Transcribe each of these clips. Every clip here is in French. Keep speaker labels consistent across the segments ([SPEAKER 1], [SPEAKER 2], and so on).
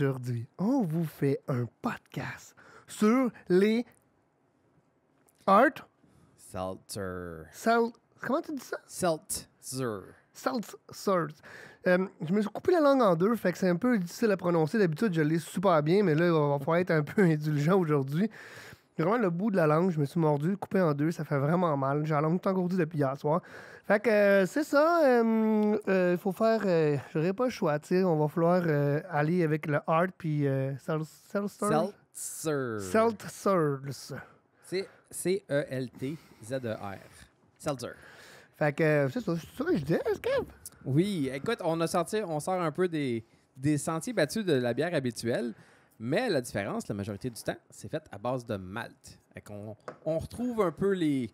[SPEAKER 1] Aujourd'hui, on vous fait un podcast sur les art.
[SPEAKER 2] Seltzer.
[SPEAKER 1] Comment tu dis ça? Seltzer. Seltzer. Euh, je me suis coupé la langue en deux, fait que c'est un peu difficile à prononcer. D'habitude, je l'ai super bien, mais là, on va falloir être un peu indulgent aujourd'hui. Vraiment, le bout de la langue, je me suis mordu, coupé en deux, ça fait vraiment mal. J'ai la langue tout engourdie depuis hier soir. Fait que euh, c'est ça, euh, il faut faire. Euh, j'aurais pas le choix, tu On va falloir aller avec le art puis Seltzer. Seltzer.
[SPEAKER 2] C'est C-E-L-T-Z-E-R. E, e, seltzer.
[SPEAKER 1] Fait que c'est ça, c'est ça que je disais, Kev.
[SPEAKER 2] Oui, écoute, on a sorti, on sort un peu des, des sentiers battus de la bière habituelle. Mais la différence, la majorité du temps, c'est fait à base de malt. On, on, retrouve un peu les,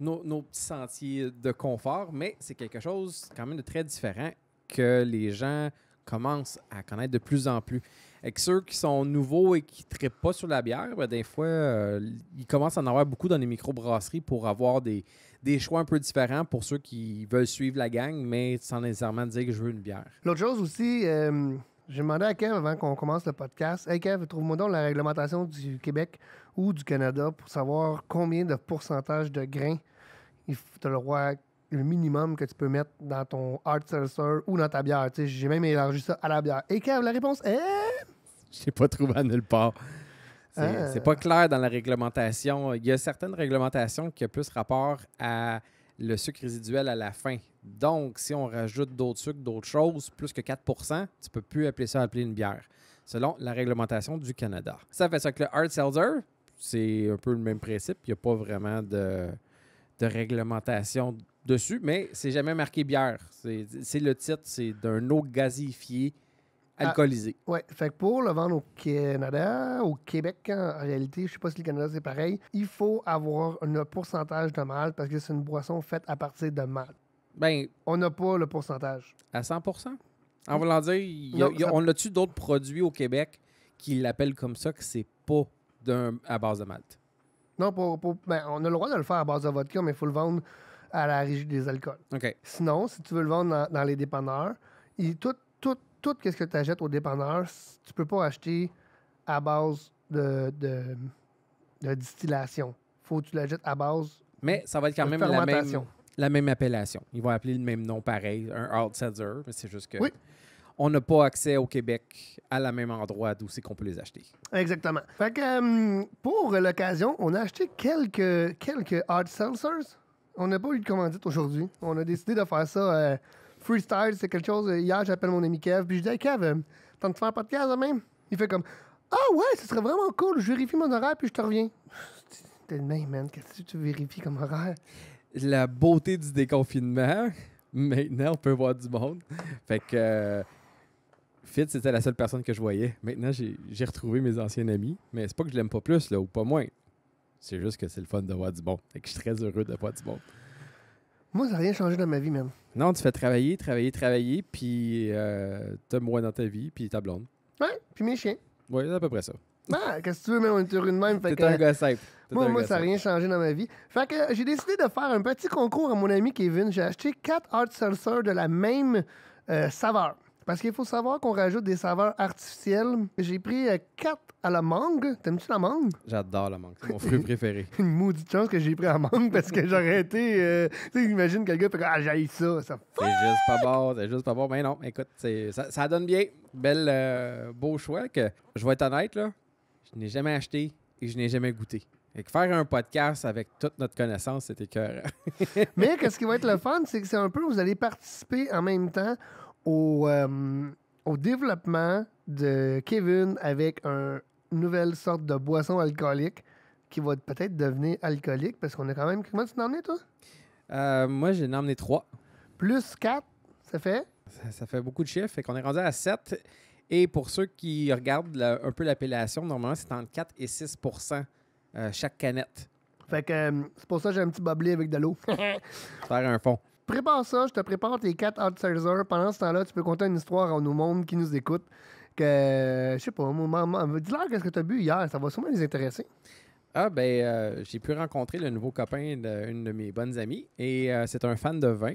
[SPEAKER 2] nos, petits sentiers de confort, mais c'est quelque chose quand même de très différent que les gens commencent à connaître de plus en plus. Et ceux qui sont nouveaux et qui ne pas sur la bière, ben, des fois, euh, ils commencent à en avoir beaucoup dans les micro microbrasseries pour avoir des, choix un peu différents pour ceux qui veulent suivre la gang, mais sans nécessairement dire que je veux une bière.
[SPEAKER 1] L'autre chose aussi, euh, j'ai demandé à Kev avant qu'on commence le podcast. Hey Kev, trouve-moi donc la réglementation du Québec ou du Canada pour savoir combien de pourcentage de grains il faut le droit le minimum que tu peux mettre dans ton hard seltzer ou dans ta bière. J'ai même élargi ça à la bière. Et Kev, la réponse est.
[SPEAKER 2] Je pas trouvé à nulle part. C'est n'est ah. pas clair dans la réglementation. Il y a certaines réglementations qui ont plus rapport à le sucre résiduel à la fin. Donc, si on rajoute d'autres sucres, d'autres choses, plus que 4 tu ne peux plus appeler ça appeler une bière, selon la réglementation du Canada. Ça fait ça que le hard seltzer, c'est un peu le même principe. Il n'y a pas vraiment de, de réglementation dessus, mais c'est jamais marqué bière. C'est le titre, c'est d'un eau gazifiée ah, alcoolisé.
[SPEAKER 1] oui. Fait que pour le vendre au Canada, au Québec, en réalité, je ne sais pas si le Canada c'est pareil, il faut avoir un pourcentage de malt parce que c'est une boisson faite à partir de malt. Ben, on n'a pas le pourcentage.
[SPEAKER 2] À 100 En voulant dire, on a-tu d'autres produits au Québec qui l'appellent comme ça, que c'est pas d'un, à base de malt?
[SPEAKER 1] Non, pour, pour ben, on a le droit de le faire à base de vodka, mais il faut le vendre à la régie des alcools. OK. Sinon, si tu veux le vendre dans, les dépanneurs, il, tout tout ce que tu achètes au dépanneur, tu peux pas acheter à base de, de, Il distillation. faut que tu l'achètes à base. Mais ça va être quand même la même,
[SPEAKER 2] la même appellation. Ils vont appeler le même nom pareil, un hard seltzer ». mais c'est juste que. On n'a pas accès au Québec à la même endroit d'où c'est qu'on peut les acheter.
[SPEAKER 1] Exactement. Fait euh, pour l'occasion, on a acheté quelques, quelques hard seltzers. On n'a pas eu de commandite aujourd'hui. On a décidé de faire ça euh, freestyle, c'est quelque chose. Hier, j'appelle mon ami Kev, puis je dis Hey Kev, euh, t'as de faire un podcast » Il fait comme Ah ouais, ce serait vraiment cool, je vérifie mon horaire, puis je te reviens. T'es le même, man, qu'est-ce que tu vérifies comme horaire
[SPEAKER 2] La beauté du déconfinement, maintenant, on peut voir du monde. Fait que. Euh, Fitz, Fit, c'était la seule personne que je voyais. Maintenant, j'ai retrouvé mes anciens amis, mais c'est pas que je l'aime pas plus, là, ou pas moins. C'est juste que c'est le fun de voir du monde. Et que je suis très heureux de voir du monde.
[SPEAKER 1] Moi, ça n'a rien changé dans ma vie, même.
[SPEAKER 2] Non, tu fais travailler, travailler, travailler, puis euh, t'as moi dans ta vie, puis ta blonde.
[SPEAKER 1] Ouais, puis mes chiens.
[SPEAKER 2] Ouais, c'est à peu près ça.
[SPEAKER 1] Ah, qu'est-ce que tu veux, mais on est sur une même. Fait T'es un gars simple.
[SPEAKER 2] moi, moi ça n'a rien
[SPEAKER 1] changé dans ma vie. Fait que j'ai décidé de faire un petit concours à mon ami Kevin. J'ai acheté quatre art seltzer de la même euh, saveur. Parce qu'il faut savoir qu'on rajoute des saveurs artificielles. J'ai pris euh, quatre à la mangue. T'aimes-tu la mangue?
[SPEAKER 2] J'adore la mangue. C'est mon fruit préféré.
[SPEAKER 1] Une maudite chance que j'ai
[SPEAKER 2] pris la mangue parce que j'aurais
[SPEAKER 1] été. Euh, tu sais, imagine quelqu'un fait Ah, j'aille ça. ça
[SPEAKER 2] c'est juste pas bon. C'est juste pas bon. Mais non, écoute, ça, donne bien. Bel, euh, beau choix que je vais être honnête, là. Je n'ai jamais acheté et je n'ai jamais goûté. Et que faire un podcast avec toute notre connaissance, c'était cœur. Mais
[SPEAKER 1] qu'est-ce qui va être le fun, c'est que c'est un peu, vous allez participer en même temps au, euh, au développement de Kevin avec un nouvelle sorte de boisson alcoolique qui va peut-être devenir alcoolique parce qu'on est quand même. Comment tu en es, toi? Euh,
[SPEAKER 2] moi, j'ai ai emmené trois. Plus quatre, ça fait? Ça, fait beaucoup de chiffres. Fait qu'on est rendu à sept. Et pour ceux qui regardent un peu l'appellation, normalement, c'est entre 4 et 6 euh, chaque canette. Fait que euh, c'est pour ça que j'ai un petit boblé avec de l'eau. Faire un fond.
[SPEAKER 1] Prépare ça, je te prépare tes quatre outsiders. Pendant ce temps-là, tu peux compter une histoire à nos monde qui nous écoutent que, je sais pas, dis-leur qu'est-ce que tu as bu hier, ça va sûrement les intéresser.
[SPEAKER 2] Ah, ben, euh, j'ai pu rencontrer le nouveau copain d'une de mes bonnes amies et euh, c'est un fan de vin.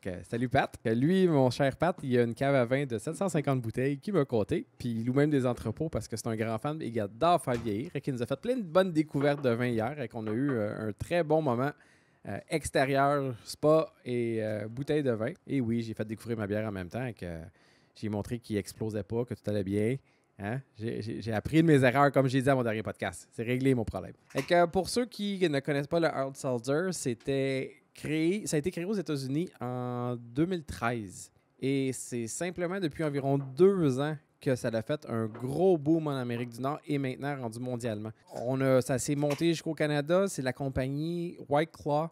[SPEAKER 2] Que, salut Pat. lui, mon cher Pat, il a une cave à vin de 750 bouteilles qui m'a compté. Puis il loue même des entrepôts parce que c'est un grand fan et il adore faire vieillir. Et qu'il nous a fait plein de bonnes découvertes de vin hier et qu'on a eu euh, un très bon moment extérieur, spa et bouteilles de vin. Et oui, j'ai fait découvrir ma bière en même temps. Que, j'ai montré qu'il n'explosait pas, que tout allait bien. Hein? J'ai appris de mes erreurs, comme j'ai dit à mon dernier podcast. C'est réglé mon problème. Euh, pour ceux qui ne connaissent pas le Hard Soldier, c'était créé, ça a été créé aux États-Unis en 2013. Et c'est simplement depuis environ deux ans que ça a fait un gros boom en Amérique du Nord et maintenant rendu mondialement. On ça s'est monté jusqu'au Canada. C'est la compagnie White Claw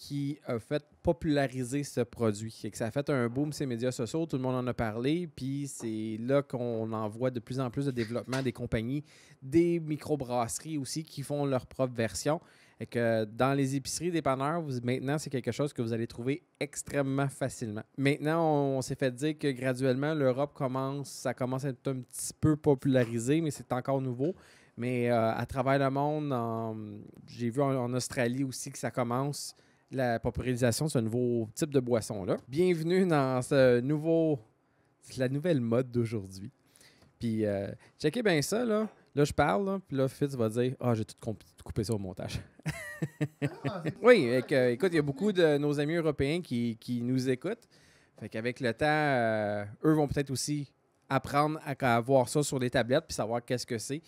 [SPEAKER 2] qui a fait populariser ce produit et que ça a fait un boom ces médias sociaux, tout le monde en a parlé, puis c'est là qu'on en voit de plus en plus de développement des compagnies, des microbrasseries aussi qui font leur propre version et que dans les épiceries des vous, maintenant c'est quelque chose que vous allez trouver extrêmement facilement. Maintenant, on, s'est fait dire que graduellement l'Europe commence, ça commence à être un petit peu popularisé, mais c'est encore nouveau. Mais euh, à travers le monde, j'ai vu en Australie aussi que ça commence la popularisation de ce nouveau type de boisson-là. Bienvenue dans ce nouveau. la nouvelle mode d'aujourd'hui. Puis, euh, checkez bien ça, là. Là, je parle, puis là, Fitz va dire Ah, j'ai tout coupé ça au montage. oui, euh, écoute, il y a beaucoup de nos amis européens qui, nous écoutent. Fait qu'avec le temps, euh, eux vont peut-être aussi apprendre à, à voir ça sur les tablettes puis savoir qu'est-ce que c'est.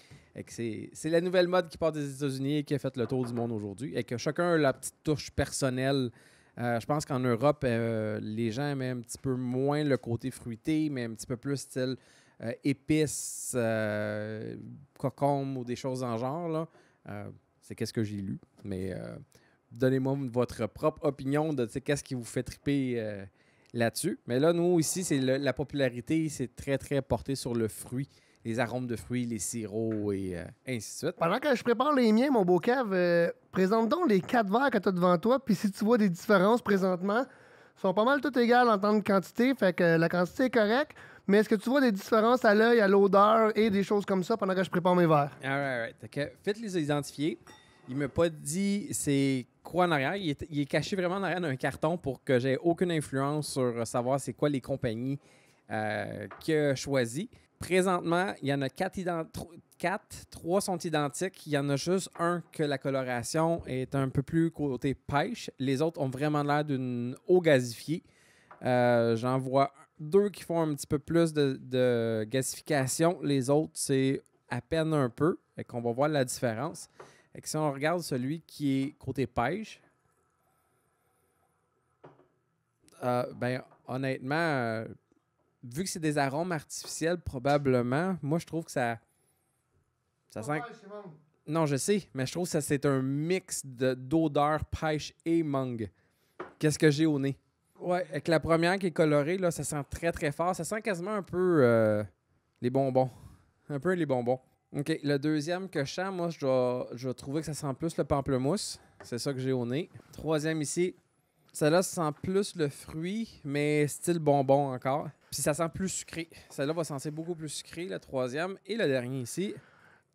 [SPEAKER 2] C'est la nouvelle mode qui part des États-Unis et qui a fait le tour du monde aujourd'hui. Et que chacun a la petite touche personnelle. Euh, je pense qu'en Europe, euh, les gens aiment un petit peu moins le côté fruité, mais un petit peu plus style euh, épices, cocombe ou des choses en genre. c'est qu'est-ce que j'ai lu. Mais donnez-moi votre propre opinion de qu'est-ce qui vous fait triper là-dessus. Mais là, nous, ici, c'est la popularité, c'est très, très porté sur le fruit les arômes de fruits, les sirops et euh, ainsi de suite. Pendant que je prépare
[SPEAKER 1] les miens, mon beau cave, euh, présente donc les quatre verres que tu as devant toi, puis si tu vois des différences présentement, sont pas mal toutes égales en termes de quantité, fait que la quantité est correcte. Mais est-ce que tu vois des différences à l'œil, à l'odeur et des choses comme ça pendant que je prépare mes verres?
[SPEAKER 2] All ah, right, Faites-les identifier. Il m'a pas dit c'est quoi en arrière. Il est, caché vraiment en arrière d'un carton pour que j'ai aucune influence sur savoir c'est quoi les compagnies euh, qu'il a Présentement, il y en a quatre, trois sont identiques. Il y en a juste un que la coloration est un peu plus côté pêche. Les autres ont vraiment l'air d'une eau gasifiée euh, J'en vois deux qui font un petit peu plus de, gasification. Les autres, c'est à peine un peu. et qu'on va voir la différence. Et si on regarde celui qui est côté pêche, euh, ben honnêtement, euh, vu que c'est des arômes artificiels, probablement, moi, je trouve que ça. Ça sent. Non, je sais, mais je trouve que c'est un mix d'odeurs pêche et mangue. Qu'est-ce que j'ai au nez? Ouais, avec la première qui est colorée, là, ça sent très très fort. Ça sent quasiment un peu euh, les bonbons. Un peu les bonbons. OK, le deuxième que je sens, moi, je dois, trouver que ça sent plus le pamplemousse. C'est ça que j'ai au nez. Troisième ici. Celle-là sent plus le fruit, mais style bonbon encore. Puis ça sent plus sucré. Celle-là va sentir beaucoup plus sucré, la troisième. Et la dernier ici.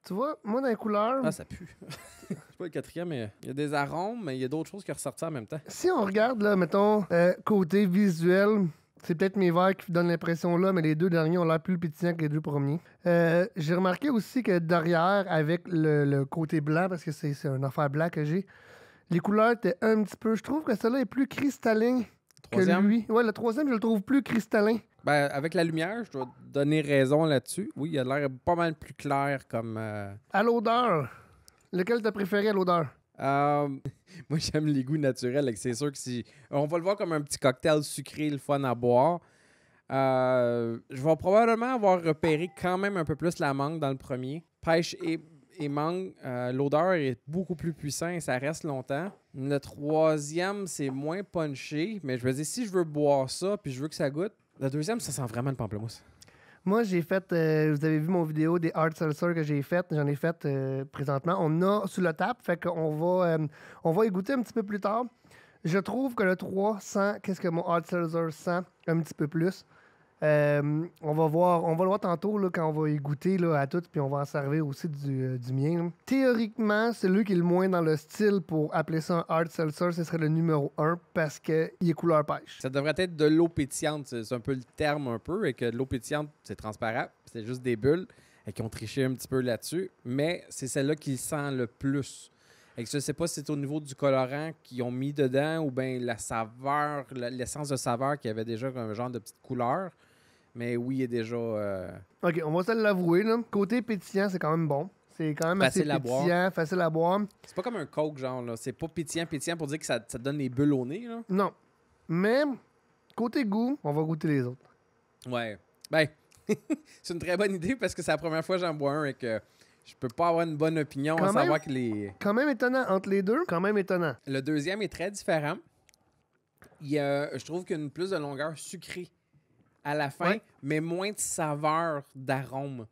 [SPEAKER 2] Tu vois, moi, dans les couleurs. Ah, ça pue. C'est pas le quatrième, mais il y a des arômes, mais il y a d'autres choses qui ressortent en même temps.
[SPEAKER 1] Si on regarde, là, mettons, euh, côté visuel, c'est peut-être mes verres qui donnent l'impression là, mais les deux derniers ont l'air plus pétillants que les deux premiers. Euh, j'ai remarqué aussi que derrière, avec le, côté blanc, parce que c'est, un affaire blanc que j'ai, les couleurs étaient un petit peu. Je trouve que celle-là est plus cristalline. Que lui. Ouais, le troisième, je le trouve plus cristallin.
[SPEAKER 2] Ben, avec la lumière, je dois donner raison là-dessus. Oui, il a l'air pas mal plus clair comme. Euh, à l'odeur, lequel t'as préféré l'odeur? Euh, moi, j'aime les goûts naturels. C'est sûr que si. On va le voir comme un petit cocktail sucré, le fun à boire. Euh, je vais probablement avoir repéré quand même un peu plus la mangue dans le premier. Pêche et, et mangue, l'odeur est beaucoup plus puissante et ça reste longtemps. Le troisième, c'est moins punché, mais je veux dire, si je veux boire ça puis je veux que ça goûte, le deuxième, ça sent vraiment le pamplemousse.
[SPEAKER 1] Moi, j'ai fait, euh, vous avez vu mon vidéo des Hard Seltzer que j'ai faite. j'en ai fait euh, présentement. On a sous la table. fait qu'on va, euh, on va y un petit peu plus tard. Je trouve que le 3 sent, qu'est-ce que mon Hard Seltzer sent un petit peu plus. Euh, on va voir, on va le voir tantôt quand on va y goûter à tout, puis on va en servir aussi du, euh, du mien. Théoriquement, celui qui est le moins dans le style pour appeler ça un hard seltzer, ce serait le numéro 1 parce qu'il
[SPEAKER 2] est couleur pêche. Ça devrait être de l'eau pétillante, c'est un peu le terme un peu, et que l'eau pétillante, c'est transparent, c'est juste des bulles, et qui ont triché un petit peu là-dessus, mais c'est celle-là qui sent le plus. Et que je ne sais pas si c'est au niveau du colorant qu'ils ont mis dedans ou bien la saveur, l'essence de saveur qui avait déjà un genre de petite couleur. Mais oui, il est déjà. Euh,
[SPEAKER 1] OK, on va se l'avouer. là. Côté pétillant, c'est quand même bon. C'est quand même Facile assez pétillant, facile
[SPEAKER 2] à boire. C'est pas comme un coke, genre, là. C'est pas pétillant, pétillant pour dire que ça, donne les bulles au nez, là.
[SPEAKER 1] Non. Mais côté goût, on va goûter les autres.
[SPEAKER 2] Ouais. Ben, c'est une très bonne idée parce que c'est la première fois que j'en bois un et que je peux pas avoir une bonne opinion à savoir que les. Quand même étonnant entre
[SPEAKER 1] les deux, quand même étonnant.
[SPEAKER 2] Le deuxième est très différent. Il y je trouve qu'il y a une plus de longueur sucrée à la fin, mais moins de saveur, d'arôme.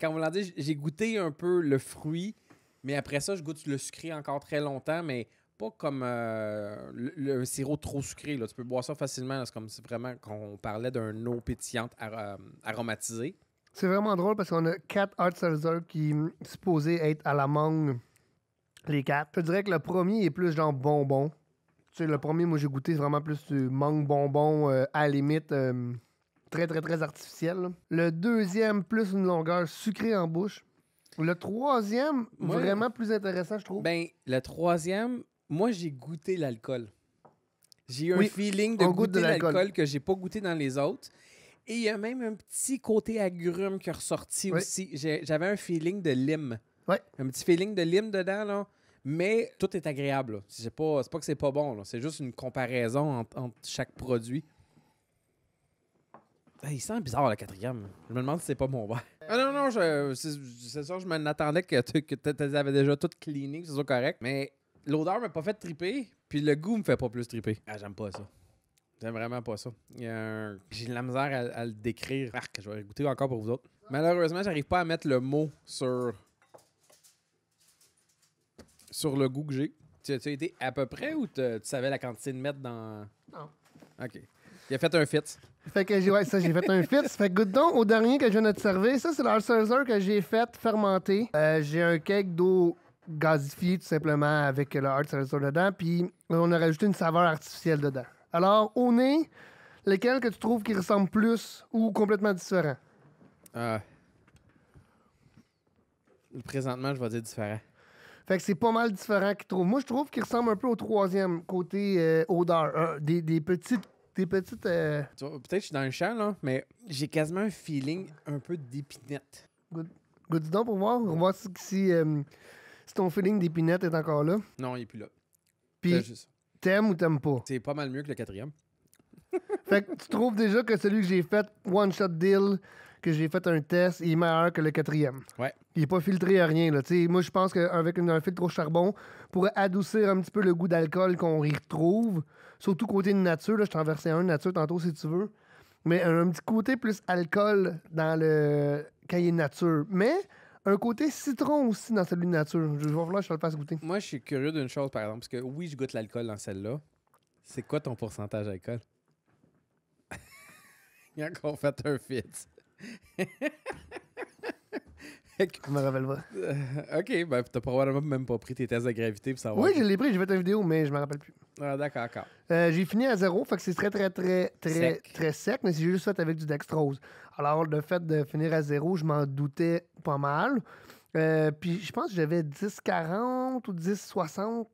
[SPEAKER 2] Quand vous l'avez dit, j'ai goûté un peu le fruit, mais après ça, je goûte le sucré encore très longtemps, mais pas comme un euh, le, sirop trop sucré. Là. Tu peux boire ça facilement. C'est comme si vraiment qu'on parlait d'un eau pétillante euh, aromatisée.
[SPEAKER 1] C'est vraiment drôle parce qu'on a quatre hard seltzer qui mm, supposés être à la mangue. Les quatre. Je dirais que le premier est plus genre bonbon. Tu sais, le premier, moi, j'ai goûté, vraiment plus du mangue bonbon euh, à limite très, très, très artificiel. Le deuxième, plus une longueur sucrée en bouche. Le troisième, vraiment
[SPEAKER 2] plus intéressant, je trouve. Ben, le troisième, moi, j'ai goûté l'alcool. J'ai eu un feeling de goût de l'alcool. que j'ai pas goûté dans les autres. Et il y a même un petit côté agrume qui est ressorti aussi. J'avais un feeling de lime. Un petit feeling de lime dedans, là. Mais tout est agréable. C'est pas, c'est pas que c'est pas bon, C'est juste une comparaison entre chaque produit il sent bizarre, la quatrième. Je me demande si c'est pas mon verre. Ah non, non, c'est sûr, je m'en attendais que tu avais déjà tout cleané, c'est soit correct. Mais l'odeur m'a pas fait triper, puis le goût me fait pas plus triper. Ah, j'aime pas ça. J'aime vraiment pas ça. J'ai de la misère à, le décrire. je vais goûter encore pour vous autres. Malheureusement, j'arrive pas à mettre le mot sur sur le goût que j'ai. Tu as été à peu près ou tu savais la quantité de mettre dans. Non. OK. Il a fait un fit. Fait que j'ai ça, j'ai fait un fit.
[SPEAKER 1] Fait que goûte au dernier que je viens de te servir. Ça, c'est l'Arsenzer que j'ai fait fermenter. Euh, j'ai un cake d'eau gazifiée, tout simplement, avec le Arsenzer dedans. Puis on a rajouté une saveur artificielle dedans. Alors, au nez, lequel que tu trouves qui ressemble plus ou complètement différent?
[SPEAKER 2] Euh, présentement, je vais dire différent.
[SPEAKER 1] Fait que c'est pas mal différent qu'ils trouve Moi, je trouve qu'il ressemble un peu au troisième côté euh, odeur. des, des petites petites. Euh, peut-être que je suis dans le champ, là, mais j'ai quasiment un feeling un peu d'épinette. Goûte donc pour voir. Euh, si, ton feeling d'épinette est encore là.
[SPEAKER 2] Non, il est plus là. Puis, t'aimes ou t'aimes pas? C'est pas mal mieux que le quatrième.
[SPEAKER 1] fait que tu trouves déjà que celui que j'ai fait, One Shot Deal, que j'ai fait un test il est meilleur que le quatrième. Il n'est pas filtré à rien. Là. moi, je pense qu'avec un filtre au charbon, pourrait adoucir un petit peu le goût d'alcool qu'on y retrouve, surtout côté nature, là, je t'en versais un nature tantôt si tu veux, mais un, petit côté plus alcool dans le quand il est nature. Mais un côté citron aussi dans celui de nature. Je vais voir là, je
[SPEAKER 2] vais le goûter. Moi, je suis curieux d'une chose, par exemple, parce que oui, je goûte l'alcool dans celle-là. C'est quoi ton pourcentage d'alcool? Il a encore fait un fit. Je me rappelle pas. Euh, ok, ben t'as probablement même pas pris tes tests de gravité pour savoir. Oui, je l'ai
[SPEAKER 1] pris, j'ai fait une vidéo, mais je me rappelle plus.
[SPEAKER 2] Ah, d'accord, d'accord.
[SPEAKER 1] Euh, j'ai fini à zéro, fait que c'est très, très, très, très, très sec, mais c'est juste fait avec du dextrose. Alors, le fait de finir à zéro, je m'en doutais pas mal. Euh, puis je pense que j'avais 10,40 ou 10,60,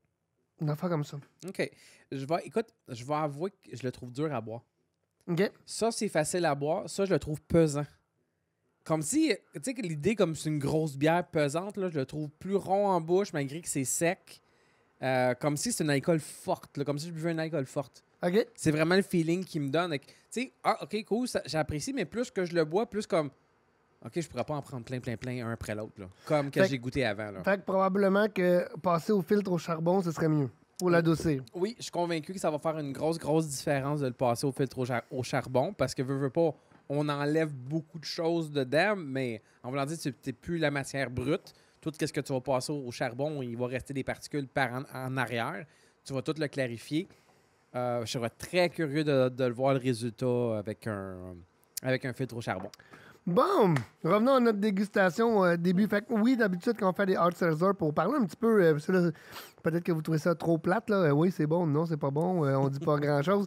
[SPEAKER 1] une affaire comme ça.
[SPEAKER 2] Ok. Je vais, écoute, je vais avouer que je le trouve dur à boire. Ça, c'est facile à boire. Ça, je le trouve pesant. Comme si, tu sais, l'idée comme c'est une grosse bière pesante, là, je le trouve plus rond en bouche malgré que c'est sec. Euh, comme si c'est une alcool forte, comme si je buvais une alcool forte. C'est vraiment le feeling qui me donne. Tu sais, ah, ok, cool, j'apprécie, mais plus que je le bois, plus comme. OK, je pourrais pas en prendre plein, plein, plein, un après l'autre, comme que j'ai goûté avant. Là. Fait
[SPEAKER 1] que probablement que passer au filtre au charbon, ce serait mieux. Mm. l'adosser.
[SPEAKER 2] Oui, je suis convaincu que ça va faire une grosse, grosse différence de le passer au filtre au, charbon parce que, veux, veux pas, on enlève beaucoup de choses dedans, mais en voulant dire, tu n'es plus la matière brute. Tout ce que tu vas passer au charbon, il va rester des particules par en, arrière. Tu vas tout le clarifier. Euh, je serais très curieux de, de, le voir le résultat avec un, avec un filtre au charbon. Bon,
[SPEAKER 1] revenons à notre dégustation euh, début. Fait oui, d'habitude, quand on fait des hard seltzer, pour parler un petit peu, euh, peut-être que vous trouvez ça trop plate, là. Euh, oui, c'est bon, non, c'est pas bon, on dit pas grand-chose.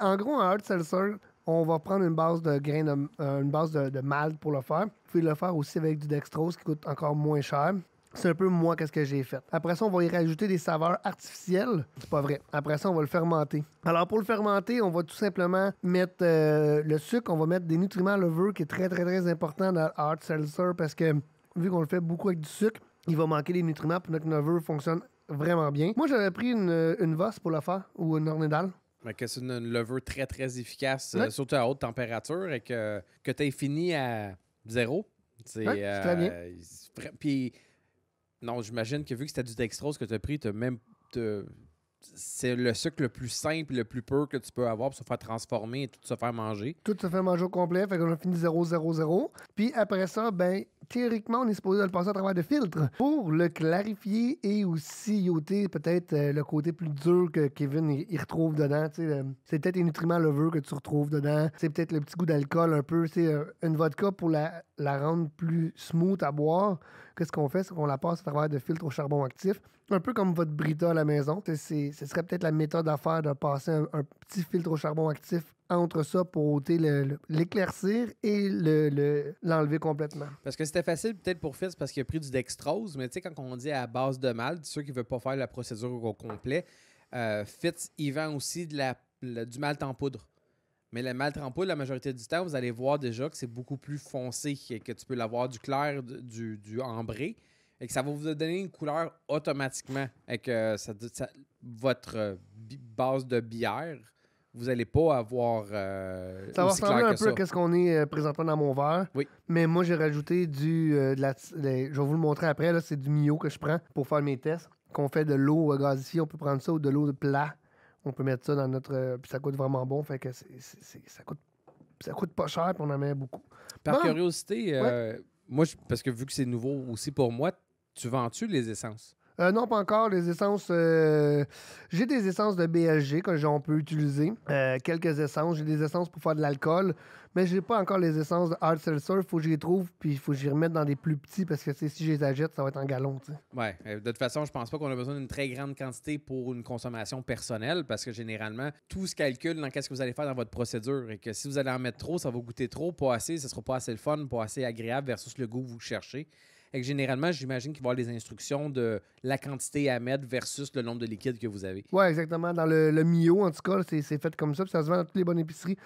[SPEAKER 1] en gros, un hard seltzer, on va prendre une base de grain une base de, de malt pour le faire. Vous pouvez le faire aussi avec du dextrose qui coûte encore moins cher. C'est un peu moi qu'est-ce que j'ai fait. Après ça, on va y rajouter des saveurs artificielles. C'est pas vrai. Après ça, on va le fermenter. Alors pour le fermenter, on va tout simplement mettre euh, le sucre, on va mettre des nutriments levure qui est très très très important dans le hard seltzer parce que vu qu'on le fait beaucoup avec du sucre, il va manquer les nutriments pour que notre levure fonctionne vraiment bien. Moi, j'avais pris une, une Voss pour la faire ou une
[SPEAKER 2] mais que c'est une, une levure très, très efficace, euh, surtout à haute température, et que, que tu es fini à zéro. C'est très euh, bien. Puis non, j'imagine que vu que c'était du dextrose que tu as pris, tu même. C'est le sucre le plus simple, le plus pur que tu peux avoir pour se faire transformer et tout se faire manger.
[SPEAKER 1] Tout se fait manger au complet, fait qu'on a fini 0-0-0. Puis après ça, ben, théoriquement, on est supposé le passer à travers de filtres pour le clarifier et aussi yoter peut-être euh, le côté plus dur que Kevin il retrouve dedans. Euh, c'est peut-être les nutriments leveux que tu retrouves dedans. C'est peut-être le petit goût d'alcool un peu. C'est euh, une vodka pour la, rendre plus smooth à boire. Qu'est-ce qu'on fait? C'est qu'on la passe à travers de filtres au charbon actif. Un peu comme votre Brita à la maison. ce serait peut-être la méthode à faire de passer un petit filtre au charbon actif entre ça pour ôter l'éclaircir et l'enlever le, complètement.
[SPEAKER 2] Parce que c'était facile peut-être pour Fitz parce qu'il a pris du dextrose, mais tu sais, quand on dit à base de mal, ceux qui ne veulent pas faire la procédure au complet, euh, Fitz, il vend aussi de la, du malt en poudre. Mais le malt en poudre, la majorité du temps, vous allez voir déjà que c'est beaucoup plus foncé, que, que tu peux l'avoir du clair, du, du ambré, et que ça va vous donner une couleur automatiquement. Et votre euh, base de bière vous n'allez pas avoir. Euh, ça va ressembler un peu
[SPEAKER 1] à ce qu'on est euh, présentant dans mon verre. Oui. Mais moi, j'ai rajouté du. Euh, ben, je vais vous le montrer après. Là, c'est du Mio que je prends pour faire mes tests. Qu'on fait de l'eau gazifiée, on peut prendre ça ou de l'eau de plat. On peut mettre ça dans notre. puis ça coûte vraiment bon. Fait que c'est, ça, coûte, ça coûte pas cher, puis on en met beaucoup.
[SPEAKER 2] Par curiosité, moi, parce que vu que c'est nouveau aussi pour moi, tu vends-tu les essences?
[SPEAKER 1] Euh, non, pas encore. Les essences. Euh, j'ai des essences de BSG que on peut utiliser. Euh, quelques essences. J'ai des essences pour faire de l'alcool. Mais j'ai pas encore les essences de hard seltzer. Faut que j'y trouve. Puis il faut que j'y remette dans des plus petits. Parce que si je les achète, ça va être en galon. Oui.
[SPEAKER 2] Ouais. de toute façon, je pense pas qu'on a besoin d'une très grande quantité pour une consommation personnelle. Parce que généralement, tout se calcule dans qu'est-ce que vous allez faire dans votre procédure. Et que si vous allez en mettre trop, ça va goûter trop. Pas assez. Ce sera pas assez le fun. Pas assez agréable versus le goût que vous cherchez généralement, j'imagine qu'il va y avoir des instructions de la quantité à mettre versus le nombre de liquides que vous avez.
[SPEAKER 1] Oui, exactement. Dans le, le Mio, en tout cas, c'est fait comme ça. Puis ça se vend dans toutes les bonnes épiceries.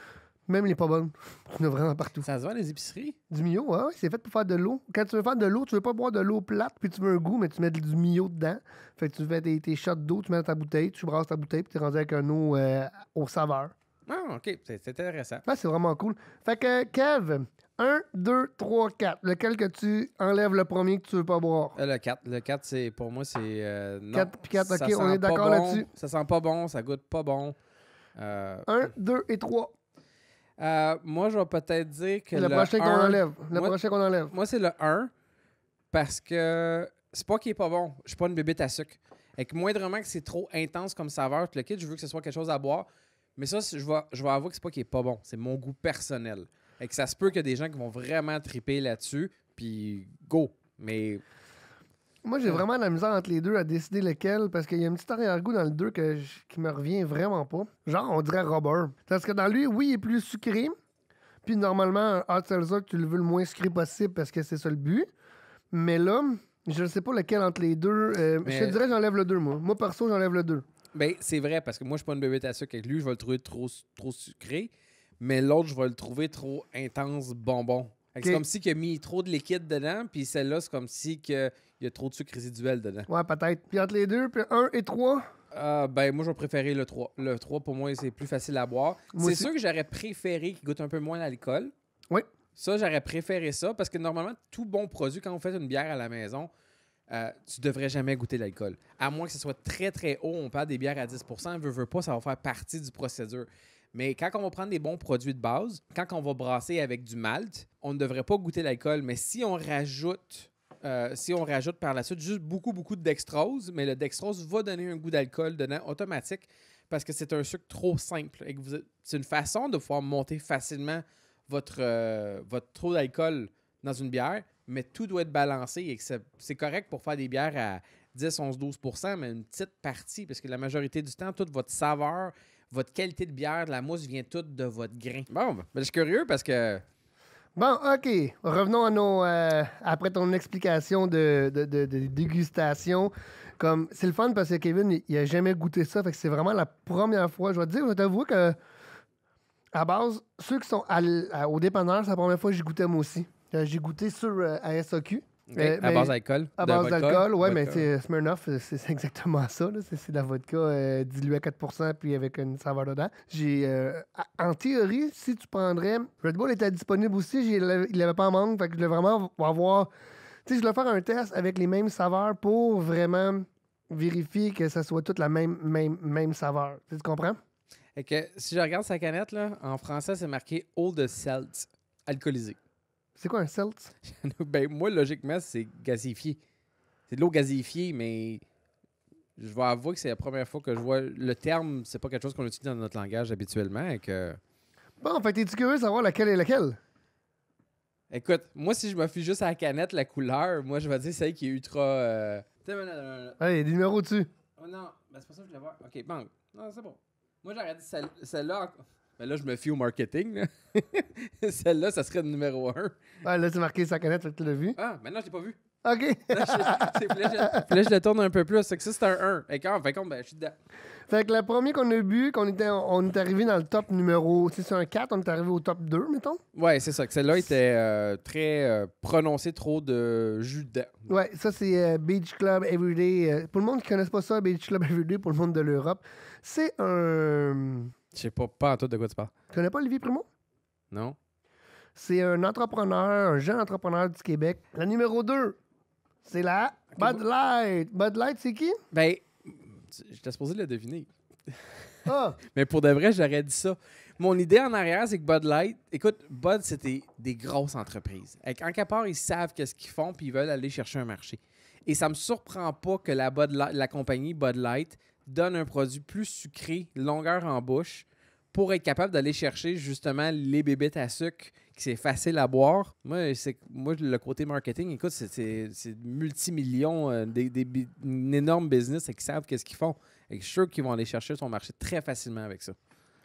[SPEAKER 1] Même les pas bonnes. Il y en a vraiment partout. Ça se vend les épiceries? Du Mio, hein? c'est fait pour faire de l'eau. Quand tu veux faire de l'eau, tu veux pas boire de l'eau plate, puis tu veux un goût, mais tu mets du Mio dedans. Fait tu fais tes, shots d'eau, tu mets dans ta bouteille, tu brasses ta bouteille, puis es rendu avec un eau euh, au saveur.
[SPEAKER 2] Ah, OK. C'est intéressant.
[SPEAKER 1] Ah, c'est vraiment cool. Fait que, Kev, 1, 2, 3, 4. Lequel que tu enlèves le premier que tu veux pas boire?
[SPEAKER 2] Euh, le 4. Le 4, c'est, pour moi, c'est. 4 euh, 4, OK, on est d'accord là-dessus. Ça sent pas bon, ça goûte pas bon. 1, euh,
[SPEAKER 1] 2 et 3.
[SPEAKER 2] Euh, moi, je vais peut-être dire que. Le, prochain qu'on enlève. Le moi, prochain qu'on enlève. Moi, c'est le 1 parce que c'est pas qu'il est pas bon. Je suis pas une bébête à sucre. Et que moindrement que c'est trop intense comme saveur, le kit, je veux que ce soit quelque chose à boire. Mais ça, je vais, je avouer que c'est pas qu'il est pas bon, c'est mon goût personnel. Et que ça se peut qu'il y a des gens qui vont vraiment triper là-dessus, puis go. Mais.
[SPEAKER 1] Moi, j'ai vraiment de la misère entre les deux à décider lequel, parce qu'il y a un petit arrière-goût dans le deux que qui me revient vraiment pas. Genre, on dirait Robert. Parce que dans lui, oui, il est plus sucré. Puis normalement, un Hot Seltzer, tu le veux le moins sucré possible parce que c'est ça le but. Mais là, je ne sais pas lequel entre les deux. Euh, je te dirais, j'enlève le deux, moi. Moi, perso, j'enlève le deux.
[SPEAKER 2] Ben, c'est vrai, parce que moi, je suis pas une bébête à sucre avec lui. Je vais le trouver trop, trop sucré. Mais l'autre, je vais le trouver trop intense bonbon. C'est comme si qu'il a mis trop de liquide dedans, puis celle-là, c'est comme si il y a trop de sucre résiduel dedans. Ouais, peut-être. Puis entre les deux, puis un et trois. Ah, ben, moi, je vais le trois. Le trois, pour moi, c'est plus facile à boire. C'est sûr que j'aurais préféré qu'il goûte un peu moins l'alcool. Oui. Ça, j'aurais préféré ça parce que normalement, tout bon produit, quand vous faites une bière à la maison, tu euh, tu devrais jamais goûter l'alcool. À moins que ce soit très, très haut, on parle des bières à 10 veut, veut pas, ça va faire partie du procédure. Mais quand on va prendre des bons produits de base, quand on va brasser avec du malt, on ne devrait pas goûter l'alcool. Mais si on rajoute euh, si on rajoute par la suite juste beaucoup, beaucoup de dextrose, mais le dextrose va donner un goût d'alcool dedans automatique parce que c'est un sucre trop simple. Et que c'est une façon de pouvoir monter facilement votre, euh, votre trop d'alcool dans une bière mais tout doit être balancé et que c'est correct pour faire des bières à 10, 11, 12 mais une petite partie, parce que la majorité du temps, toute votre saveur, votre qualité de bière, de la mousse vient toute de votre grain. Bon, ben, ben je suis curieux parce que. Bon, OK.
[SPEAKER 1] Revenons à nos. Euh, après ton explication de, dégustation. Comme, c'est le fun parce que Kevin, il, n'a jamais goûté ça. Fait que c'est vraiment la première fois. Je vais te dire, je vais t'avouer que. À base, ceux qui sont au dépanneur, c'est la première fois que j'y goûtais moi aussi. Euh, j'ai goûté sur ASQ euh, à euh, base d'alcool. À base d'alcool, oui, mais c'est Smirnoff, c'est exactement ça. C'est de la vodka euh, diluée à 4 puis avec une saveur dedans. J'ai, en théorie, si tu prendrais. Red Bull était disponible aussi, il l'avait pas en manque, fait que je voulais vraiment avoir. Tu sais, je voulais faire un test avec les mêmes saveurs pour vraiment vérifier que ça soit toute la même, même, même saveur. Tu comprends?
[SPEAKER 2] Et que si je regarde sa canette, là, en français, c'est marqué Old de Salt, alcoolisé. C'est quoi un celt? ben, moi, logiquement, c'est gazifié. C'est de l'eau gazifiée, mais je vais avouer que c'est la première fois que je vois le terme. C'est pas quelque chose qu'on utilise dans notre langage habituellement. Bon, en Bon, fait es-tu curieux de savoir laquelle est laquelle? Écoute, moi, si je me fie juste à la canette, la couleur, moi, je vais dire celle qui est ultra. Euh... Ah, il y a des numéros dessus. Oh non, ben, c'est pas ça que je voulais voir. Ok, bon. Non, c'est bon. Moi, j'aurais dit celle-là. Mais ben là, je me fie au marketing. Celle-là, ça serait le numéro 1. là, c'est
[SPEAKER 1] marqué sa canette, tu l'as vu. Ah, maintenant, je l'ai
[SPEAKER 2] pas vu. OK. là, je, la le tourne un peu plus. C'est que ça, c'est un 1. Et ben, quand, fait ben, je suis dedans.
[SPEAKER 1] Fait que le premier qu'on a bu, qu'on était, on est arrivé dans le top numéro. C'est un 4, on est arrivé au top 2, mettons.
[SPEAKER 2] Ouais, c'est ça. Que celle-là était euh, très euh, prononcée, trop de jus dedans.
[SPEAKER 1] Ouais, ça, c'est euh, Beach Club Everyday. pour le monde qui ne connaisse pas ça, Beach Club Everyday, pour le monde de l'Europe, c'est un je sais pas, pas en tout de quoi tu parles. Tu connais pas Olivier Primo? Non. C'est un entrepreneur, un jeune entrepreneur du Québec. La numéro 2, c'est la Bud Light. Bud Light, c'est
[SPEAKER 2] qui? Ben, j'étais supposé le deviner. Ah. Mais pour de vrai, j'aurais dit ça. Mon idée en arrière, c'est que Bud Light, écoute, Bud, c'était des grosses entreprises. En quelque part, ils savent qu'est-ce qu'ils font puis ils veulent aller chercher un marché. Et ça me surprend pas que la, la compagnie Bud Light donne un produit plus sucré, longueur en bouche, pour être capable d'aller chercher justement les bébés à sucre que c'est facile à boire. Moi, c'est moi le côté marketing, écoute, c'est multimillions, euh, un énorme business et qui savent qu'est-ce qu'ils font. Et je suis sûr qu'ils vont aller chercher son marché très facilement avec ça.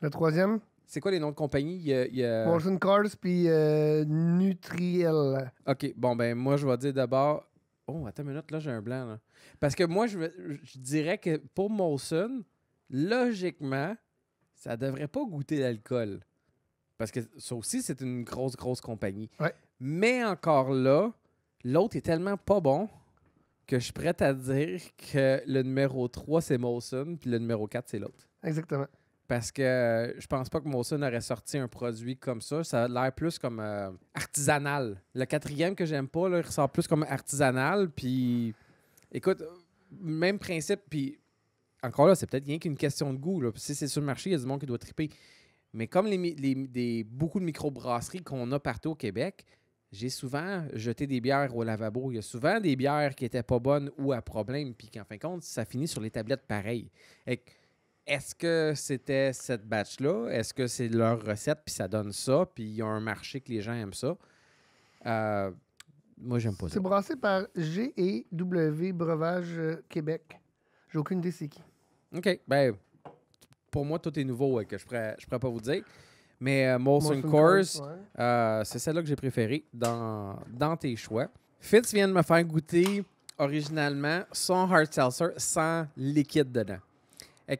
[SPEAKER 2] Le troisième? C'est quoi les noms de compagnies Il y a,
[SPEAKER 1] Cars puis euh, Nutriel.
[SPEAKER 2] OK, bon, ben moi, je vais dire d'abord Oh, attends une minute, là, j'ai un blanc. Parce que moi, je, dirais que pour Molson, logiquement, ça devrait pas goûter l'alcool. Parce que ça aussi, c'est une grosse, grosse compagnie. Mais encore là, l'autre est tellement pas bon que je suis prêt à dire que le numéro 3, c'est Molson, puis le numéro 4, c'est l'autre. Exactement. Parce que euh, je pense pas que Molson aurait sorti un produit comme ça. Ça a l'air plus comme euh, artisanal. Le quatrième que j'aime pas, là, il ressort plus comme artisanal. Puis, écoute, même principe. Puis, encore là, c'est peut-être rien qu'une question de goût. Là. Si c'est sur le marché, il y a du monde qui doit triper. Mais comme les, des, beaucoup de microbrasseries qu'on a partout au Québec, j'ai souvent jeté des bières au lavabo. Il y a souvent des bières qui étaient pas bonnes ou à problème, puis qu'en fin de compte, ça finit sur les tablettes pareilles. Est-ce que c'était cette batch-là? Est-ce que c'est leur recette, puis ça donne ça, puis il y a un marché que les gens aiment ça? Euh, moi, j'aime pas ça. C'est
[SPEAKER 1] brassé par GEW Breuvage euh, Québec. J'ai aucune idée c'est qui.
[SPEAKER 2] OK. Ben, pour moi, tout est nouveau que je pourrais, je pas vous dire. Mais euh, Molson Coors, c'est celle-là que j'ai préférée dans, dans tes choix. Fitz vient de me faire goûter originalement son hard seltzer sans liquide dedans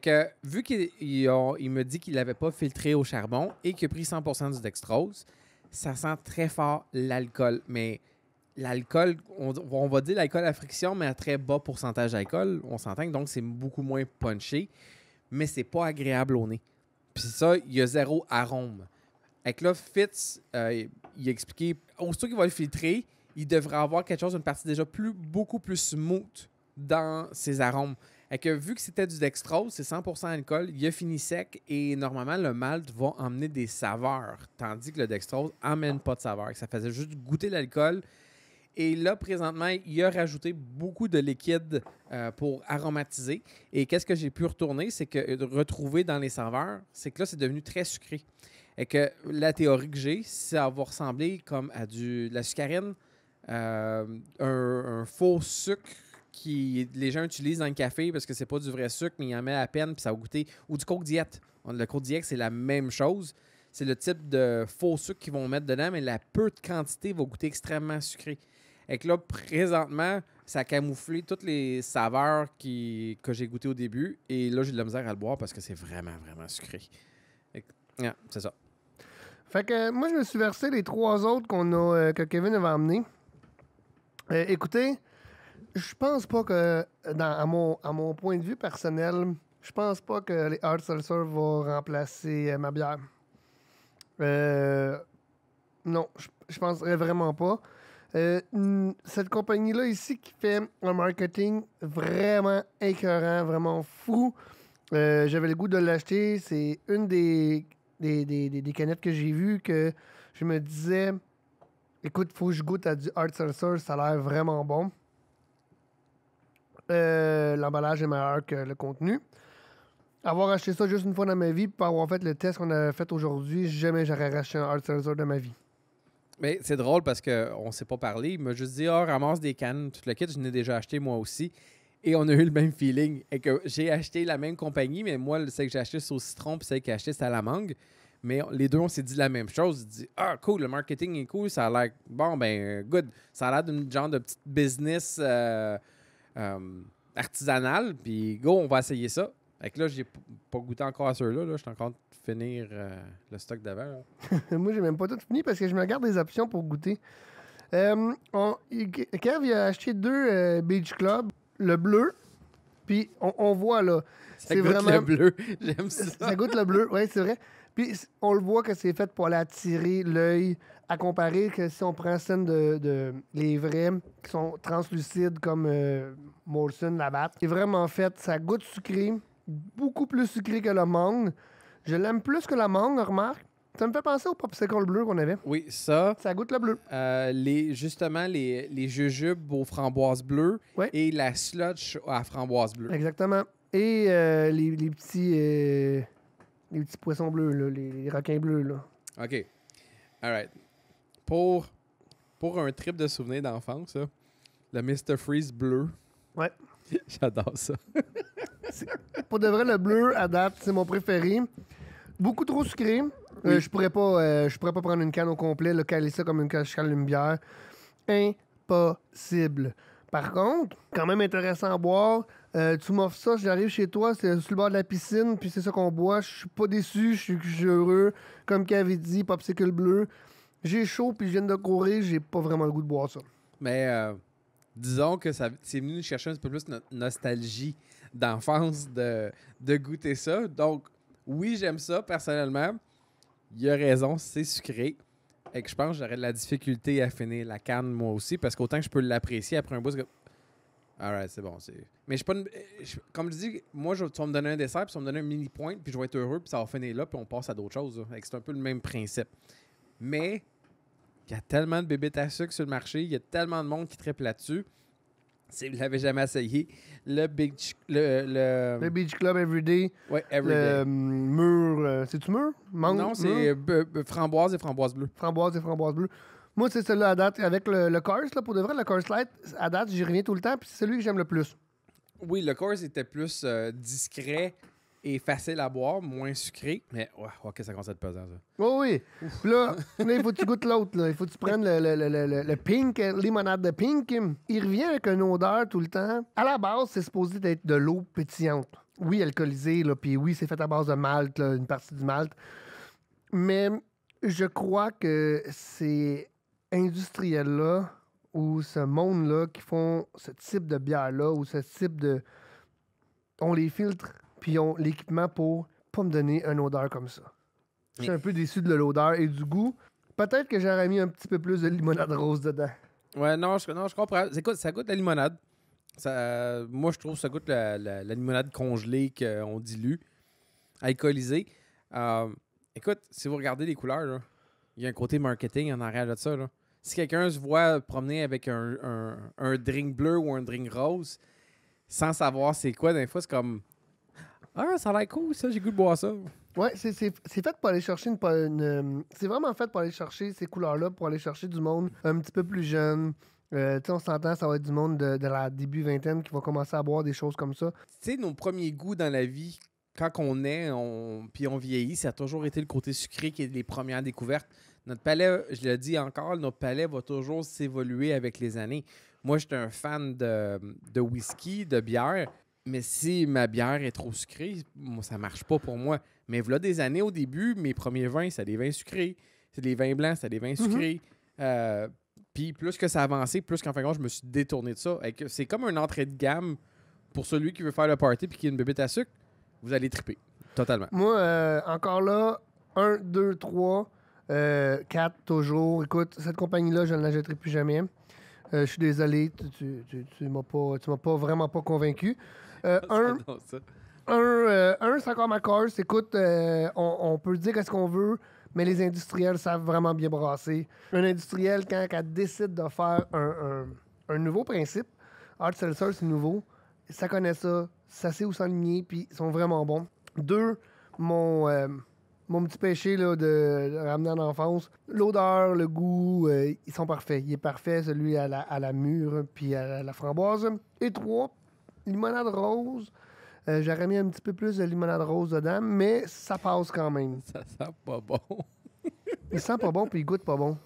[SPEAKER 2] que, vu qu'il il me dit qu'il l'avait pas filtré au charbon et qu'il a pris 100 du dextrose, ça sent très fort l'alcool. Mais l'alcool, on, va dire l'alcool à friction, mais à très bas pourcentage d'alcool, on s'entend, donc c'est beaucoup moins punché, mais c'est pas agréable au nez. Puis ça, il y a zéro arôme. Avec là, Fitz, euh, il- a expliqué, aussitôt qu'il va le filtrer, il devrait avoir quelque chose, une partie déjà plus, beaucoup plus smooth dans ses arômes. Et que vu que c'était du dextrose, c'est 100% alcool, il a fini sec et normalement le malt va emmener des saveurs, tandis que le dextrose n'emmène pas de saveurs. Ça faisait juste goûter l'alcool. Et là, présentement, il a rajouté beaucoup de liquide euh, pour aromatiser. Et qu'est-ce que j'ai pu retourner, c'est que euh, retrouver dans les saveurs, c'est que là, c'est devenu très sucré. Et que la théorie que j'ai, ça va ressembler comme à du, de la sucarine, euh, un, faux sucre qui les gens utilisent dans le café parce que c'est pas du vrai sucre, mais ils en met à peine, puis ça va goûter. Ou du coke diète. Le coke diète, c'est la même chose. C'est le type de faux sucre qu'ils vont mettre dedans, mais la peu de quantité va goûter extrêmement sucré. Et que là, présentement, ça a toutes les saveurs que j'ai goûtées au début. Et là, j'ai de la misère à le boire parce que c'est vraiment, vraiment sucré. c'est ça.
[SPEAKER 1] Fait que moi, je me suis versé les trois autres qu'on a, euh, que Kevin avait emmenés. Euh, écoutez, je pense pas que, euh, à, mon, point de vue personnel, je pense pas que les hard seltzer vont remplacer euh, ma bière. Euh, non, je, penserais vraiment pas. cette compagnie-là ici qui fait un marketing vraiment écœurant, vraiment fou. J'avais le goût de l'acheter. C'est une des, des, canettes que j'ai vues que je me disais écoute, faut que je goûte à du hard seltzer, ça a l'air vraiment bon. Euh, l'emballage est meilleur que le contenu. Avoir acheté ça juste une fois dans ma vie, par avoir fait le test qu'on a fait aujourd'hui, jamais j'aurais racheté un hard de ma vie.
[SPEAKER 2] Mais c'est drôle parce qu'on ne s'est pas parlé. Il m'a juste dit Ah, ramasse des cannes, tout le kit, je l'ai déjà acheté moi aussi. Et on a eu le même feeling. Et que j'ai acheté la même compagnie, mais moi, celle que j'ai acheté, c'est au citron, puis celle que j'ai acheté, c'est à la mangue. Mais les deux, on s'est dit la même chose. On dit Ah, cool, le marketing est cool, ça a l'air. Bon, ben, good. Ça a l'air d'une genre de petit business. Euh, euh, artisanal, Puis go, on va essayer ça. Fait que là, j'ai pas goûté encore à ceux-là. Là. Je suis train de finir euh, le stock d'avant.
[SPEAKER 1] Moi, j'ai même pas tout fini parce que je me garde des options pour goûter. Euh, Kev, a acheté deux Beach Club, le bleu, puis on, voit là. Ça goûte vraiment... le bleu, j'aime ça. ça goûte le bleu, oui, c'est vrai. Puis on le voit que c'est fait pour l'attirer attirer l'œil, à comparer que si on prend scène de, les vrais qui sont translucides comme euh, la batte, c'est vraiment fait, ça goûte sucré, beaucoup plus sucré que le mangue. Je l'aime plus que la mangue, remarque. Ça me fait penser au popsicle bleu qu'on avait.
[SPEAKER 2] Oui, ça. Ça goûte le bleu. Euh, les, justement, les, les jujubes aux framboises bleues et la sludge à framboise bleue.
[SPEAKER 1] Exactement. Et euh, les, petits. Euh, les petits poissons bleus, les, requins bleus. Là.
[SPEAKER 2] OK. All right. Pour, pour un trip de souvenirs d'enfance, le Mr. Freeze bleu. Ouais. J'adore ça.
[SPEAKER 1] pour de vrai, le bleu adapte, c'est mon préféré. Beaucoup trop sucré. Euh, je pourrais pas euh, je pourrais pas prendre une canne au complet, le caler ça comme une, cache une bière. Impossible. Par contre, quand même intéressant à boire. Euh, tu m'offres ça, j'arrive chez toi, c'est sur le bord de la piscine, puis c'est ça qu'on boit. Je suis pas déçu, je suis heureux. Comme qu'avait dit, popsicle bleu. J'ai chaud, puis je viens de courir, j'ai pas vraiment le goût
[SPEAKER 2] de boire ça. Mais euh, disons que ça, c'est venu nous chercher un peu plus notre nostalgie d'enfance de, de goûter ça. Donc, oui, j'aime ça personnellement. Il a raison, c'est sucré et je pense que j'aurais de la difficulté à finir la canne moi aussi, parce qu'autant que je peux l'apprécier après un bout, c'est Alright, c'est bon. Mais je suis pas Comme je dis, moi, je... tu vas me donner un dessert, puis tu me donner un mini point, puis je vais être heureux, puis ça va finir là, puis on passe à d'autres choses. C'est un peu le même principe. Mais il y a tellement de bébés à sucre sur le marché, il y a tellement de monde qui trippe là-dessus si vous ne l'avez jamais essayé, le Beach, le, beach
[SPEAKER 1] Club Everyday. Oui, Everyday. Le euh, mur. Euh, c'est-tu mur? non, c'est framboise et framboise bleue. Framboise et framboise bleue. Moi, c'est celui-là à date. Avec le, le course, là, pour de vrai, le Course Light, à date, j'y reviens tout le temps, puis c'est celui que j'aime le plus.
[SPEAKER 2] Oui, le Course était plus euh, discret et facile à boire, moins sucré. Mais ouais, ok, ça commence à être pesant, ça.
[SPEAKER 1] Oui, oui, Là, il faut que tu goûtes l'autre. Il faut que tu prennes le, le, le, le pink, euh, limonade de pink. Il revient avec une odeur tout le temps. À la base, c'est supposé être de l'eau pétillante. Oui, alcoolisée, là, puis oui, c'est fait à base de malt, une partie du malt. Mais je crois que ces industriels-là ou ce monde-là qui font ce type de bière-là ou ce type de... On les filtre puis ils ont l'équipement pour pas me donner une odeur comme ça. Je suis un peu déçu de l'odeur et du goût. Peut-être que j'aurais mis un petit peu plus de limonade rose dedans.
[SPEAKER 2] Ouais, non, je, je comprends. Écoute, ça goûte la limonade. Euh, moi, je trouve que ça goûte la, la, limonade congelée qu'on dilue, alcoolisée. Euh, écoute, si vous regardez les couleurs, il y a un côté marketing en arrière de ça. Si quelqu'un se voit promener avec un, un drink bleu ou un drink rose, sans savoir c'est quoi, des fois, c'est comme ah, ça a l'air cool, ça, j'ai goût de boire ça. Ouais, c'est fait pour
[SPEAKER 1] aller chercher une. Euh, c'est vraiment fait pour aller chercher ces couleurs-là, pour aller chercher du monde un petit peu plus jeune. Euh, on s'entend, ça va être du monde de, la début vingtaine qui va commencer à boire des choses comme ça.
[SPEAKER 2] Tu sais, nos premiers goûts dans la vie, quand on est, on, puis on vieillit, ça a toujours été le côté sucré qui est les premières découvertes. Notre palais, je le dis encore, notre palais va toujours s'évoluer avec les années. Moi, j'étais un fan de, de, whisky, de bière. Mais si ma bière est trop sucrée, ça marche pas pour moi. Mais voilà des années au début, mes premiers vins, c'était des vins sucrés. C'est des vins blancs, c'est des vins mhm. sucrés. Euh, puis plus que ça avançait, plus qu'en fin de compte, je me suis détourné de ça. C'est comme une entrée de gamme pour celui qui veut faire le party puis qui a une bébête à sucre. Vous allez triper. Totalement.
[SPEAKER 1] Moi, euh, encore là, 1, 2, 3, quatre toujours. Écoute, cette compagnie-là, je ne la jetterai plus jamais. Euh, je suis désolé, tu, ne m'as pas, tu vraiment pas convaincu. Euh, euh, un, un, un c'est encore ma Écoute, euh, on, peut dire ce qu'on veut, mais les industriels savent vraiment bien brasser. Un industriel, quand, elle décide de faire un, nouveau principe, Art Seltzer, c'est nouveau, ça connaît ça, ça sait où s'enligner, puis ils sont vraiment bons. Deux, mon, euh, mon petit péché là, de, ramener en enfance, l'odeur, le goût, ils sont parfaits. Il est parfait, celui à la, à la mûre, puis à la, framboise. Et trois, limonade rose. Euh, j'aurais mis un petit peu plus de limonade rose dedans, mais ça passe quand même. Ça sent pas bon. il sent pas bon, puis il goûte pas bon.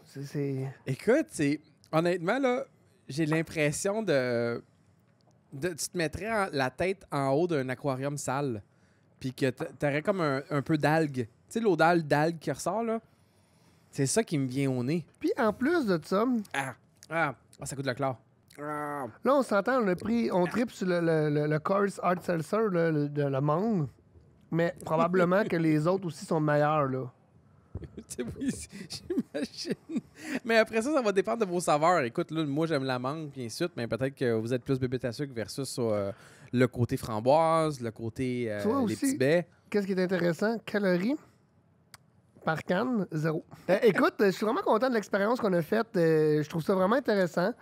[SPEAKER 2] Écoute, c'est... honnêtement, là, j'ai l'impression de... de... Tu te mettrais la tête en haut d'un aquarium sale, puis que t'aurais comme un, peu d'algues. Tu sais, l'eau d'algue qui ressort, là. C'est ça qui me vient au nez. Puis en plus de ça... Ah, ah, ça coûte la chlore. Là,
[SPEAKER 1] on s'entend, on a on tripe sur le, le, le, Seltzer de la mangue, mais probablement que les autres aussi sont meilleurs, là.
[SPEAKER 2] J'imagine. Mais après ça, ça va dépendre de vos saveurs. Écoute, là, moi, j'aime la mangue, bien sûr, mais peut-être que vous êtes plus bébé à sucre versus euh, le côté framboise, le côté euh, petits baies.
[SPEAKER 1] Qu'est-ce qui est intéressant? Calories par canne, zéro. Eh, eh. écoute, je suis vraiment content de l'expérience qu'on a faite. Euh, je trouve ça vraiment intéressant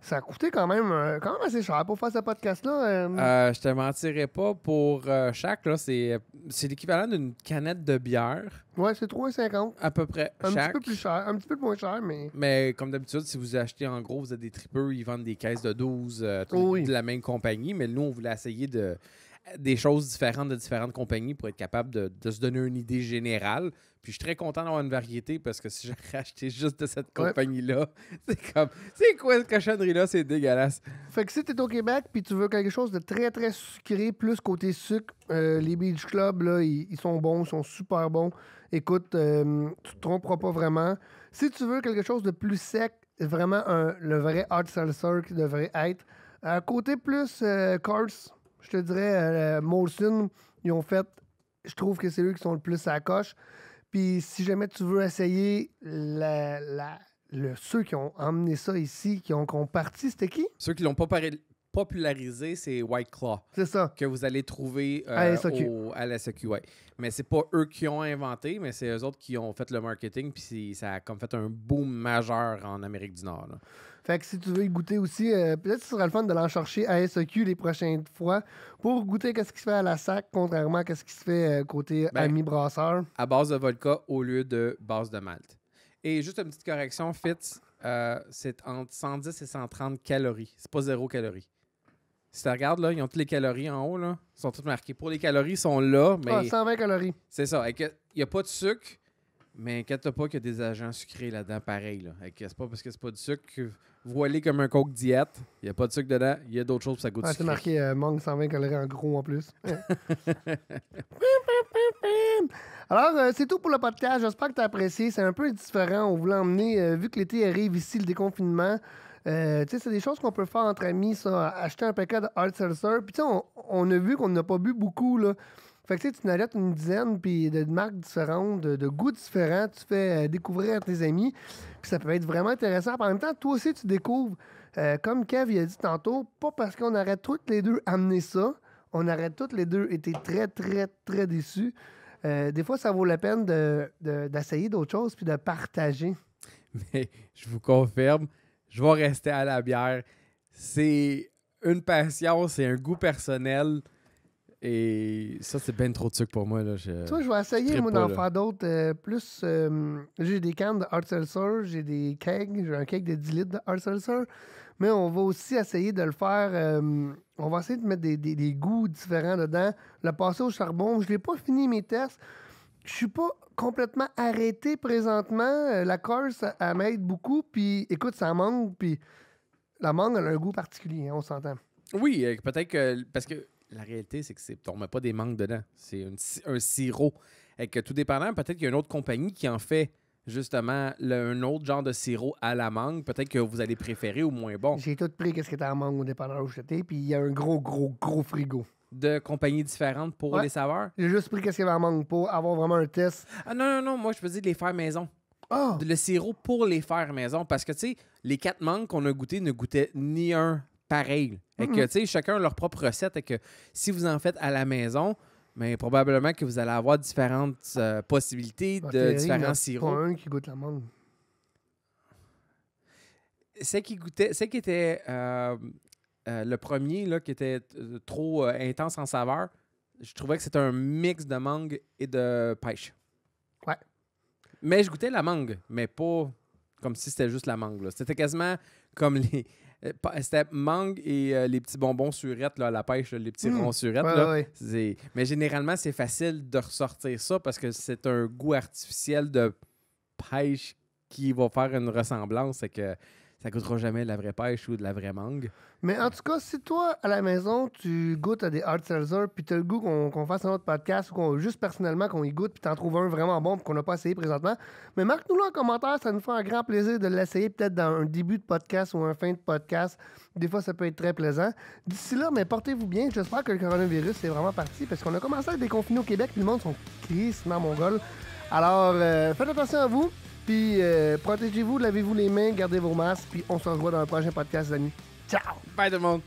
[SPEAKER 1] ça a coûté euh, quand même, assez cher pour faire ce podcast-là. Euh...
[SPEAKER 2] euh je te mentirais pas. Pour euh, chaque, c'est, l'équivalent d'une canette de bière.
[SPEAKER 1] Ouais, c'est 3,50.
[SPEAKER 2] À peu près. Un petit peu plus
[SPEAKER 1] cher, un petit peu moins cher, mais.
[SPEAKER 2] Mais comme d'habitude, si vous achetez en gros, vous êtes des tripeurs, ils vendent des caisses de 12 de la même compagnie. Mais nous, on voulait essayer de des choses différentes de différentes compagnies pour être capable de, se donner une idée générale. Puis je suis très content d'avoir une variété parce que si j'avais acheté juste de cette compagnie-là, c'est comme, c'est quoi cette cochonnerie-là? C'est dégueulasse.
[SPEAKER 1] Fait que si t'es au Québec puis tu veux quelque chose de très, très sucré, plus côté sucre, euh, les Beach Club, là, ils, sont bons, ils sont super bons. Écoute, euh, tu te tromperas pas vraiment. Si tu veux quelque chose de plus sec, vraiment le vrai hot seltzer qui devrait être, à côté plus euh, course je te dirais, euh, Moulson, ils ont fait. Je trouve que c'est eux qui sont le plus à la coche. Puis si jamais tu veux essayer ceux qui ont emmené ça ici, qui ont, comparti, parti, c'était
[SPEAKER 2] qui? Ceux qui l'ont pas popularisé, c'est White Claw. C'est ça. Que vous allez trouver euh, à, la SQ, Mais c'est pas eux qui ont inventé, mais c'est eux autres qui ont fait le marketing, puis ça a comme fait un boom majeur en Amérique du Nord.
[SPEAKER 1] Fait que si tu veux y goûter aussi, euh, peut-être que ce sera le fun de l'en chercher à SEQ les prochaines fois pour goûter qu'est-ce qui se fait à la sac, contrairement à qu'est-ce qui se fait euh, côté ben, ami brasseur.
[SPEAKER 2] À base de volca au lieu de base de malt. Et juste une petite correction, Fitz, euh, c'est entre 110 et 130 calories. C'est pas zéro calorie. Si tu regardes, là, ils ont toutes les calories en haut, là. Ils sont toutes marquées. Pour les calories, ils sont là, ah, mais... 120 calories. C'est ça. Il n'y a pas de sucre, mais inquiète pas qu'il y a des agents sucrés là-dedans, pareil. Là. C'est pas parce que c'est pas du sucre voilé comme un coke diète. Il n'y a pas de sucre dedans, il y a d'autres choses pour ça goûte ah, C'est marqué euh, 120 calories en
[SPEAKER 1] gros en plus. Alors, euh, c'est tout pour le podcast. J'espère que tu as apprécié. C'est un peu différent. On voulait emmener, euh, vu que l'été arrive ici, le déconfinement. Euh, tu sais, c'est des choses qu'on peut faire entre amis, ça. Acheter un paquet de hard seltzer. Puis, tu sais, on, on, a vu qu'on n'a pas bu beaucoup, là. Fait que tu en une dizaine, puis de marques différentes, de, goûts différents, tu fais euh, découvrir à tes amis, puis ça peut être vraiment intéressant. En même temps, toi aussi, tu découvres, euh, comme Kev il a dit tantôt, pas parce qu'on arrête toutes les deux amener ça, on arrête toutes les deux été très, très, très déçus. Euh, des fois, ça vaut la peine d'essayer de, d'autres choses, puis de partager.
[SPEAKER 2] Mais je vous confirme, je vais rester à la bière. C'est une passion, c'est un goût personnel et ça, c'est bien trop de sucre pour moi. Là. Je... Toi, je vais essayer, moi, d'en faire
[SPEAKER 1] d'autres. Euh, plus, euh, j'ai des cannes de hard seltzer, j'ai des kegs, j'ai un keg de 10 litres de hard seltzer. Mais on va aussi essayer de le faire. Euh, on va essayer de mettre des, goûts différents dedans. Le passer au charbon. Je l'ai pas fini mes tests. Je suis pas complètement arrêté présentement. la course, elle m'aide beaucoup. Puis, écoute, ça mangue. Puis, la mangue, elle a un goût particulier, hein, on s'entend.
[SPEAKER 2] Oui, peut-être que. Parce que la réalité, c'est que c'est, on ne met pas des mangues dedans. C'est un, sirop. Et que tout dépendant, peut-être qu'il y a une autre compagnie qui en fait justement un autre genre de sirop à la mangue, peut-être que vous allez préférer ou moins bon. J'ai
[SPEAKER 1] tout pris qu'est-ce qui était en mangue au où j'étais, puis il y a un gros, gros, gros frigo.
[SPEAKER 2] De compagnies différentes pour les saveurs?
[SPEAKER 1] J'ai juste pris qu'est-ce qu'il y avait à mangue pour avoir vraiment un test.
[SPEAKER 2] Ah, non, non, non, moi je faisais les faire maison. Oh. Le sirop pour les faire maison, parce que tu sais, les quatre mangues qu'on a goûtées ne goûtaient ni un pareil. Et que, tu sais, chacun a leur propre recette et que si vous en faites à la maison, mais ben, probablement que vous allez avoir différentes euh, possibilités bah, de différents il y a un
[SPEAKER 1] qui goûte la mangue.
[SPEAKER 2] C'est qui goûtait, c'est qui était euh, euh, le premier là, qui était trop intense en saveur. Je trouvais que c'était un mix de mangue et de pêche. Ouais. Mais je goûtais la mangue, mais pas comme si c'était juste la mangue. C'était quasiment comme les, euh, c'était mangue et euh, les petits bonbons surettes là, à la pêche, les petits hmm. ronds surettes. là. Mais généralement, c'est facile de ressortir ça parce que c'est un goût artificiel de pêche qui va faire une ressemblance. C'est que ça coûtera jamais de la vraie pêche ou de la vraie mangue.
[SPEAKER 1] Mais en tout cas, si toi, à la maison, tu goûtes à des hard puis as le goût qu'on fasse un autre podcast ou qu'on juste personnellement qu'on y goûte, puis t'en trouves un vraiment bon qu'on n'a pas essayé présentement, mais marque-nous-le en commentaire, ça nous fait un grand plaisir de l'essayer peut-être dans un début de podcast ou un fin de podcast. Des fois, ça peut être très plaisant. D'ici là, mais portez-vous bien. J'espère que le coronavirus, est vraiment parti, parce qu'on a commencé à être déconfiner au Québec, puis le monde sont crissement mongol. Alors, euh, faites attention à vous. Puis euh, protégez-vous, lavez-vous les mains, gardez vos masques, puis on se revoit dans le prochain podcast, les amis. Ciao! Bye tout le monde!